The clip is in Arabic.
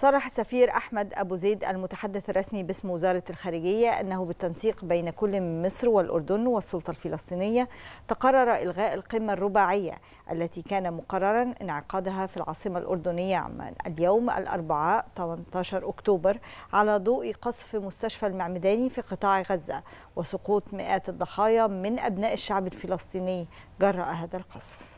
صرح السفير أحمد أبو زيد المتحدث الرسمي باسم وزارة الخارجية أنه بالتنسيق بين كل من مصر والأردن والسلطة الفلسطينية تقرر إلغاء القمة الرباعية التي كان مقررا انعقادها في العاصمة الأردنية عمان اليوم الأربعاء 18 أكتوبر على ضوء قصف مستشفى المعمداني في قطاع غزة وسقوط مئات الضحايا من أبناء الشعب الفلسطيني جراء هذا القصف